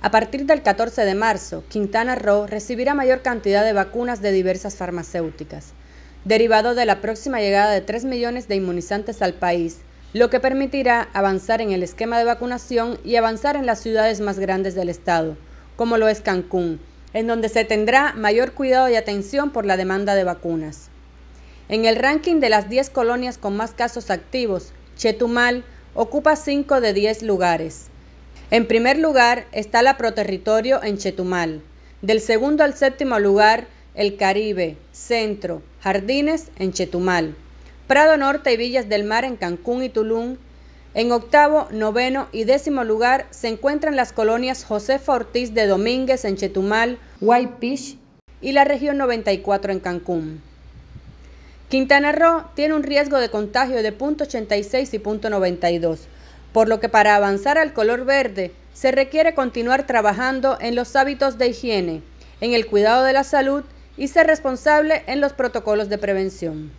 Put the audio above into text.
A partir del 14 de marzo, Quintana Roo recibirá mayor cantidad de vacunas de diversas farmacéuticas, derivado de la próxima llegada de 3 millones de inmunizantes al país, lo que permitirá avanzar en el esquema de vacunación y avanzar en las ciudades más grandes del estado, como lo es Cancún, en donde se tendrá mayor cuidado y atención por la demanda de vacunas. En el ranking de las 10 colonias con más casos activos, Chetumal ocupa 5 de 10 lugares. En primer lugar está la Proterritorio en Chetumal. Del segundo al séptimo lugar, el Caribe, Centro, Jardines en Chetumal. Prado Norte y Villas del Mar en Cancún y Tulum. En octavo, noveno y décimo lugar se encuentran las colonias Josefa Ortiz de Domínguez en Chetumal, Whitefish y la región 94 en Cancún. Quintana Roo tiene un riesgo de contagio de 0.86 y 0.92 por lo que para avanzar al color verde se requiere continuar trabajando en los hábitos de higiene, en el cuidado de la salud y ser responsable en los protocolos de prevención.